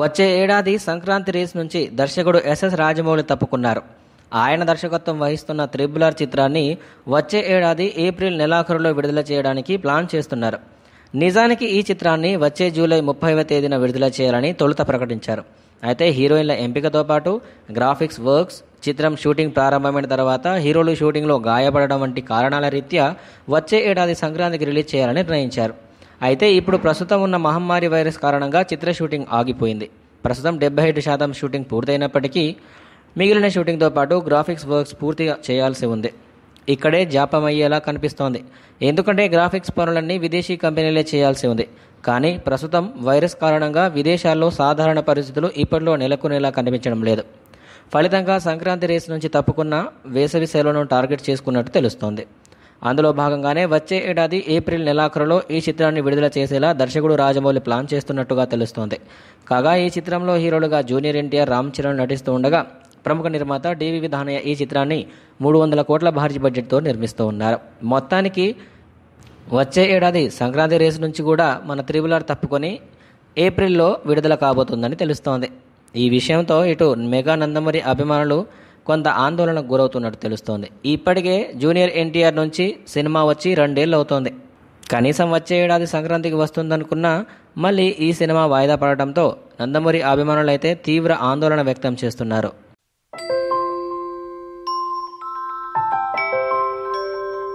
వచ్చే ఏడాది సంక్రాంతి రేస్ నుంచి దర్శకుడు ఎస్ఎస్ రాజమౌళి తప్పుకున్నారు ఆయన దర్శకత్వం వహిస్తున్న త్రిబులార్ చిత్రాన్ని వచ్చే ఏడాది ఏప్రిల్ నెలాఖరులో విడుదల చేయడానికి ప్లాన్ చేస్తున్నారు నిజానికి ఈ చిత్రాన్ని వచ్చే జూలై ముప్పైవ తేదీన విడుదల చేయాలని తొలుత ప్రకటించారు అయితే హీరోయిన్ల ఎంపికతో పాటు గ్రాఫిక్స్ వర్క్స్ చిత్రం షూటింగ్ ప్రారంభమైన తర్వాత హీరోలు షూటింగ్లో గాయపడడం వంటి కారణాల రీత్యా వచ్చే ఏడాది సంక్రాంతికి రిలీజ్ చేయాలని నిర్ణయించారు అయితే ఇప్పుడు ప్రస్తుతం ఉన్న మహమ్మారి వైరస్ కారణంగా చిత్ర షూటింగ్ ఆగిపోయింది ప్రస్తుతం డెబ్బై ఐదు శాతం షూటింగ్ పూర్తయినప్పటికీ మిగిలిన షూటింగ్తో పాటు గ్రాఫిక్స్ వర్క్స్ పూర్తిగా చేయాల్సి ఉంది ఇక్కడే జాపం అయ్యేలా కనిపిస్తోంది ఎందుకంటే గ్రాఫిక్స్ పనులన్నీ విదేశీ కంపెనీలే చేయాల్సి ఉంది కానీ ప్రస్తుతం వైరస్ కారణంగా విదేశాల్లో సాధారణ పరిస్థితులు ఇప్పట్లో నెలకొనేలా కనిపించడం లేదు ఫలితంగా సంక్రాంతి రేసు నుంచి తప్పుకున్న వేసవి సెలవును టార్గెట్ చేసుకున్నట్టు తెలుస్తోంది అందులో భాగంగానే వచ్చే ఏడాది ఏప్రిల్ నెలాఖరులో ఈ చిత్రాన్ని విడుదల చేసేలా దర్శకుడు రాజమౌళి ప్లాన్ చేస్తున్నట్టుగా తెలుస్తోంది కాగా ఈ చిత్రంలో హీరోలుగా జూనియర్ ఎన్టీఆర్ రామ్ చరణ్ నటిస్తూ ఉండగా ప్రముఖ నిర్మాత డివి విధానయ్య ఈ చిత్రాన్ని మూడు వందల కోట్ల భారీ బడ్జెట్తో నిర్మిస్తూ ఉన్నారు మొత్తానికి వచ్చే ఏడాది సంక్రాంతి రేసు నుంచి కూడా మన త్రిబులర్ తప్పుకొని ఏప్రిల్లో విడుదల కాబోతుందని తెలుస్తోంది ఈ విషయంతో ఇటు మెగా నందమరి అభిమానులు కొంత ఆందోళనకు గురవుతున్నట్టు తెలుస్తోంది ఇప్పటికే జూనియర్ ఎన్టీఆర్ నుంచి సినిమా వచ్చి రెండేళ్ళు అవుతోంది కనీసం వచ్చే ఏడాది సంక్రాంతికి వస్తుందనుకున్నా మళ్ళీ ఈ సినిమా వాయిదా పడటంతో నందమూరి అభిమానులైతే తీవ్ర ఆందోళన వ్యక్తం చేస్తున్నారు